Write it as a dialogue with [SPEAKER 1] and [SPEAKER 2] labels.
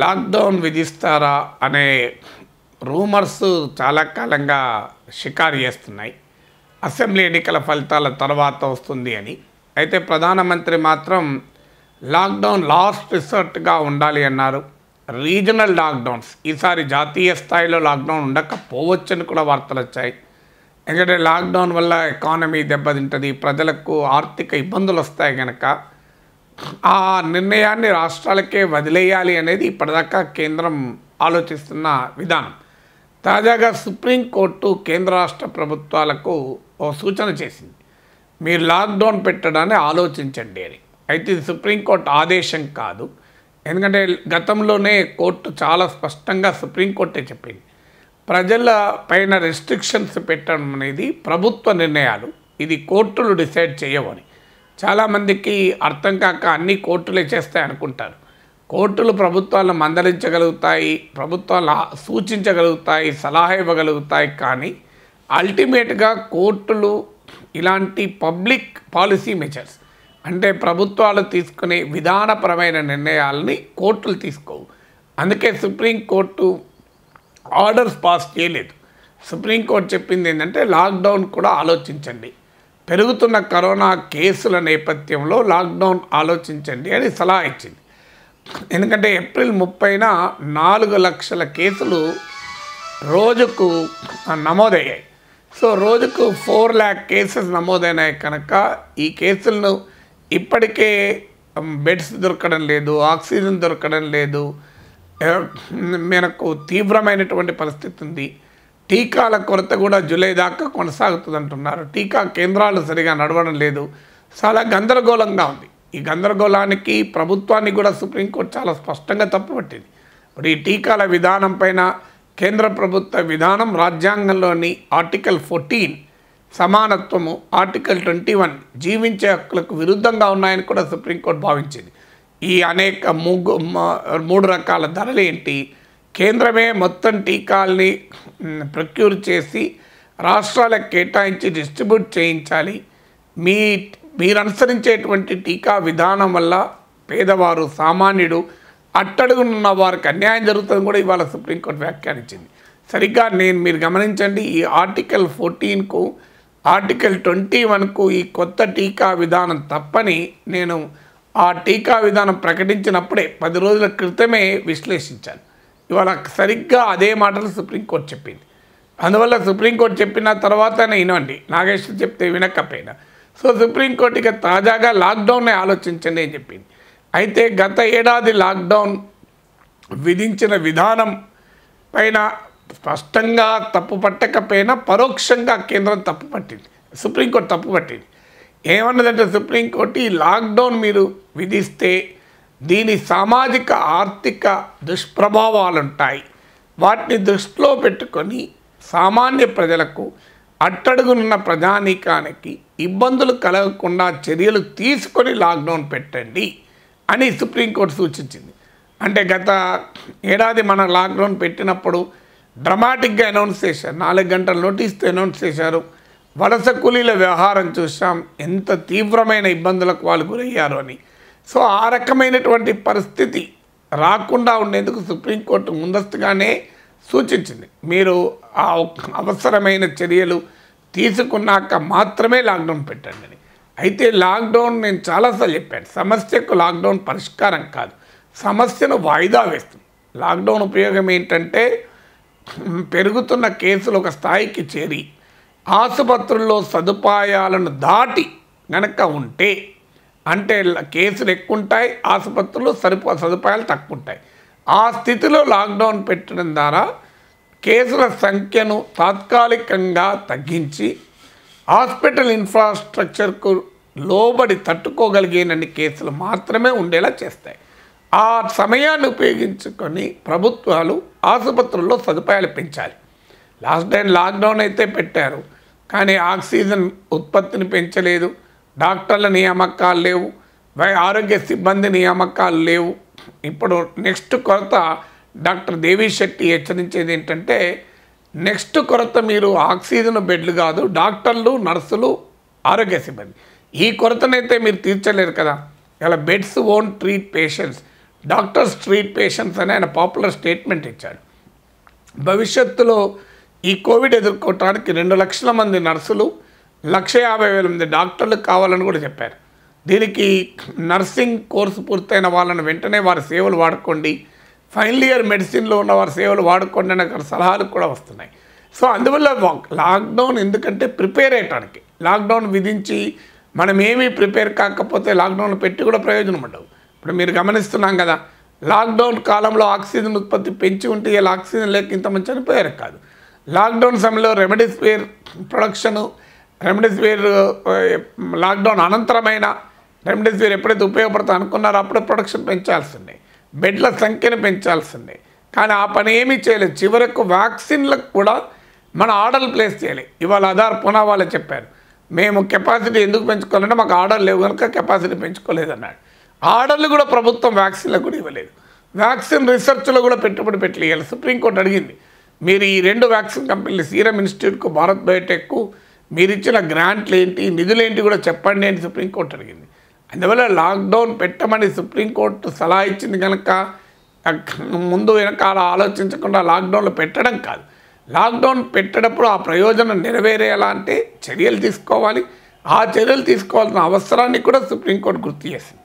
[SPEAKER 1] lockdown విధిస్తారా అనే rumours చాలా కాలంగా షికారు చేస్తున్నాయి అసెంబ్లీ ఎన్నికల ఫలితాల తర్వాత వస్తుంది అని అయితే ప్రధానమంత్రి మాత్రం లాక్డౌన్ లాస్ట్ రిసార్ట్గా ఉండాలి అన్నారు రీజనల్ లాక్డౌన్స్ ఈసారి జాతీయ స్థాయిలో లాక్డౌన్ ఉండకపోవచ్చని కూడా వార్తలు వచ్చాయి ఎందుకంటే లాక్డౌన్ వల్ల ఎకానమీ దెబ్బతింటుంది ప్రజలకు ఆర్థిక ఇబ్బందులు వస్తాయి కనుక ఆ నిర్ణయాన్ని రాష్ట్రాలకే వదిలేయాలి అనేది ఇప్పటిదాకా కేంద్రం ఆలోచిస్తున్న విధానం తాజాగా సుప్రీంకోర్టు కేంద్ర రాష్ట్ర ప్రభుత్వాలకు ఓ సూచన చేసింది మీరు లాక్డౌన్ పెట్టడాన్ని ఆలోచించండి అని అయితే ఇది సుప్రీంకోర్టు ఆదేశం కాదు ఎందుకంటే గతంలోనే కోర్టు చాలా స్పష్టంగా సుప్రీంకోర్టే చెప్పింది ప్రజల పైన రెస్ట్రిక్షన్స్ పెట్టడం అనేది ప్రభుత్వ నిర్ణయాలు ఇది కోర్టులు డిసైడ్ చేయవని చాలామందికి అర్థం కాక అన్ని కోర్టులే చేస్తాయి అనుకుంటారు కోర్టులు ప్రభుత్వాలను మందలించగలుగుతాయి ప్రభుత్వాలు సూచించగలుగుతాయి సలహా ఇవ్వగలుగుతాయి కానీ అల్టిమేట్గా కోర్టులు ఇలాంటి పబ్లిక్ పాలసీ మెజర్స్ అంటే ప్రభుత్వాలు తీసుకునే విధానపరమైన నిర్ణయాలని కోర్టులు తీసుకోవు అందుకే సుప్రీంకోర్టు ఆర్డర్స్ పాస్ చేయలేదు సుప్రీంకోర్టు చెప్పింది ఏంటంటే లాక్డౌన్ కూడా ఆలోచించండి పెరుగుతున్న కరోనా కేసుల నేపథ్యంలో లాక్డౌన్ ఆలోచించండి అని సలహా ఇచ్చింది ఎందుకంటే ఏప్రిల్ ముప్పైన నాలుగు లక్షల కేసులు రోజుకు నమోదయ్యాయి సో రోజుకు ఫోర్ ల్యాక్ కేసెస్ నమోదైనాయి కనుక ఈ కేసులను ఇప్పటికే బెడ్స్ దొరకడం లేదు ఆక్సిజన్ దొరకడం లేదు మనకు తీవ్రమైనటువంటి పరిస్థితి ఉంది టీకాల కొరత కూడా జూలై దాకా కొనసాగుతుంది అంటున్నారు టీకా కేంద్రాలు సరిగా నడవడం లేదు చాలా గందరగోళంగా ఉంది ఈ గందరగోళానికి ప్రభుత్వాన్ని కూడా సుప్రీంకోర్టు చాలా స్పష్టంగా తప్పుపట్టింది ఇప్పుడు ఈ టీకాల విధానం పైన కేంద్ర ప్రభుత్వ విధానం రాజ్యాంగంలోని ఆర్టికల్ ఫోర్టీన్ సమానత్వము ఆర్టికల్ ట్వంటీ వన్ జీవించే హక్కులకు విరుద్ధంగా ఉన్నాయని కూడా సుప్రీంకోర్టు భావించింది ఈ అనేక మూడు రకాల ధరలు ఏంటి కేంద్రమే మొత్తం టీకాల్ని ప్రొక్యూర్ చేసి రాష్ట్రాలకు కేటాయించి డిస్ట్రిబ్యూట్ చేయించాలి మీ మీరు అనుసరించేటువంటి టీకా విధానం వల్ల పేదవారు సామాన్యుడు అట్టడుగున్న వారికి అన్యాయం జరుగుతుంది కూడా ఇవాళ సుప్రీంకోర్టు వ్యాఖ్యానించింది సరిగ్గా నేను మీరు గమనించండి ఈ ఆర్టికల్ ఫోర్టీన్కు ఆర్టికల్ ట్వంటీ వన్కు ఈ కొత్త టీకా విధానం తప్పని నేను ఆ టీకా విధానం ప్రకటించినప్పుడే పది రోజుల క్రితమే విశ్లేషించాను ఇవాళ సరిగ్గా అదే మాటలు సుప్రీంకోర్టు చెప్పింది అందువల్ల సుప్రీంకోర్టు చెప్పిన తర్వాత వినండి నాగేశ్వర్ చెప్తే వినకపోయినా సో సుప్రీంకోర్టు ఇక తాజాగా లాక్డౌన్నే ఆలోచించండి అని చెప్పింది అయితే గత ఏడాది లాక్డౌన్ విధించిన విధానం పైన స్పష్టంగా తప్పు పట్టకపోయినా పరోక్షంగా కేంద్రం తప్పు పట్టింది సుప్రీంకోర్టు తప్పు పట్టింది ఏమన్నదంటే సుప్రీంకోర్టు ఈ లాక్డౌన్ మీరు విధిస్తే దీని సామాజిక ఆర్థిక దుష్ప్రభావాలుంటాయి వాటిని దృష్టిలో పెట్టుకొని సామాన్య ప్రజలకు అట్టడుగున్న ప్రజానీకానికి ఇబ్బందులు కలగకుండా చర్యలు తీసుకొని లాక్డౌన్ పెట్టండి అని సుప్రీంకోర్టు సూచించింది అంటే గత ఏడాది మనం లాక్డౌన్ పెట్టినప్పుడు డ్రమాటిక్గా అనౌన్స్ చేశారు నాలుగు గంటల నోటీస్తో అనౌన్స్ చేశారు వలస కూలీల వ్యవహారం చూసాం ఎంత తీవ్రమైన ఇబ్బందులకు వాళ్ళు గురయ్యారు అని సో ఆ రకమైనటువంటి పరిస్థితి రాకుండా ఉండేందుకు సుప్రీంకోర్టు ముందస్తుగానే సూచించింది మీరు ఆ అవసరమైన చర్యలు తీసుకున్నాక మాత్రమే లాక్డౌన్ పెట్టండి అని అయితే లాక్డౌన్ నేను చాలాసార్లు చెప్పాను సమస్యకు లాక్డౌన్ పరిష్కారం కాదు సమస్యను వాయిదా వేస్తుంది లాక్డౌన్ ఉపయోగం ఏంటంటే పెరుగుతున్న కేసులు ఒక స్థాయికి చేరి ఆసుపత్రుల్లో సదుపాయాలను దాటి గనక ఉంటే అంటే కేసులు ఎక్కువ ఉంటాయి ఆసుపత్రులు సరిపో సదుపాయాలు తక్కువ ఉంటాయి ఆ స్థితిలో లాక్డౌన్ పెట్టడం ద్వారా కేసుల సంఖ్యను తాత్కాలికంగా తగ్గించి హాస్పిటల్ ఇన్ఫ్రాస్ట్రక్చర్కు లోబడి తట్టుకోగలిగేనన్ని కేసులు మాత్రమే ఉండేలా చేస్తాయి ఆ సమయాన్ని ఉపయోగించుకొని ప్రభుత్వాలు ఆసుపత్రుల్లో సదుపాయాలు పెంచాలి లాస్ట్ టైం లాక్డౌన్ అయితే పెట్టారు కానీ ఆక్సిజన్ ఉత్పత్తిని పెంచలేదు డాక్టర్ల నియామకాలు లేవు ఆరోగ్య సిబ్బంది నియామకాలు లేవు ఇప్పుడు నెక్స్ట్ కొరత డాక్టర్ దేవిశెట్టి శెట్టి హెచ్చరించేది ఏంటంటే నెక్స్ట్ కొరత మీరు ఆక్సిజన్ బెడ్లు కాదు డాక్టర్లు నర్సులు ఆరోగ్య సిబ్బంది ఈ కొరతనైతే మీరు తీర్చలేరు కదా ఇలా beds own treat patients doctors treat patients అని ఆయన పాపులర్ స్టేట్మెంట్ ఇచ్చాడు భవిష్యత్తులో ఈ కోవిడ్ ఎదుర్కోవటానికి రెండు లక్షల మంది నర్సులు లక్ష యాభై వేల మంది డాక్టర్లకు కావాలని కూడా చెప్పారు దీనికి నర్సింగ్ కోర్సు పూర్తయిన వాళ్ళని వెంటనే వారి సేవలు వాడుకోండి ఫైనల్ ఇయర్ మెడిసిన్లో ఉన్న వారి సేవలు వాడుకోండి అనే సలహాలు కూడా వస్తున్నాయి సో అందువల్ల లాక్డౌన్ ఎందుకంటే ప్రిపేర్ అయ్యటానికి లాక్డౌన్ విధించి మనం ఏమీ ప్రిపేర్ కాకపోతే లాక్డౌన్ పెట్టి కూడా ప్రయోజనం ఉండవు ఇప్పుడు మీరు గమనిస్తున్నాం కదా లాక్డౌన్ కాలంలో ఆక్సిజన్ ఉత్పత్తి పెంచి ఉంటే ఇలా ఆక్సిజన్ లేక ఇంతమంది చనిపోయారు కాదు లాక్డౌన్ సమయంలో పేర్ ప్రొడక్షను రెమ్డెసివిర్ లాక్డౌన్ అనంతరమైన రెమ్డెసివిర్ ఎప్పుడైతే ఉపయోగపడుతుంది అనుకున్నారో అప్పుడే ప్రొడక్షన్ పెంచాల్సిందే బెడ్ల సంఖ్యను పెంచాల్సిందే కానీ ఆ పని ఏమీ చేయలేదు చివరకు వ్యాక్సిన్లకు కూడా మన ఆర్డర్లు ప్లేస్ చేయాలి ఇవాళ ఆధార్ పునా చెప్పారు మేము కెపాసిటీ ఎందుకు పెంచుకోవాలంటే మాకు ఆర్డర్ లేవు కనుక కెపాసిటీ అన్నాడు ఆర్డర్లు కూడా ప్రభుత్వం వ్యాక్సిన్లకు కూడా ఇవ్వలేదు వ్యాక్సిన్ రీసెర్చ్లో కూడా పెట్టుబడి పెట్టలేయాలి సుప్రీంకోర్టు అడిగింది మీరు ఈ రెండు వ్యాక్సిన్ కంపెనీలు సీరం ఇన్స్టిట్యూట్కు భారత్ బయోటెక్కు మీరిచ్చిన గ్రాంట్లు ఏంటి నిధులేంటి కూడా చెప్పండి అని సుప్రీంకోర్టు అడిగింది అందువల్ల లాక్డౌన్ పెట్టమని సుప్రీంకోర్టు సలహా ఇచ్చింది కనుక ముందు వెనకాల ఆలోచించకుండా లాక్డౌన్లో పెట్టడం కాదు లాక్డౌన్ పెట్టేటప్పుడు ఆ ప్రయోజనం నెరవేరేలా అంటే చర్యలు తీసుకోవాలి ఆ చర్యలు తీసుకోవాల్సిన అవసరాన్ని కూడా సుప్రీంకోర్టు గుర్తు చేసింది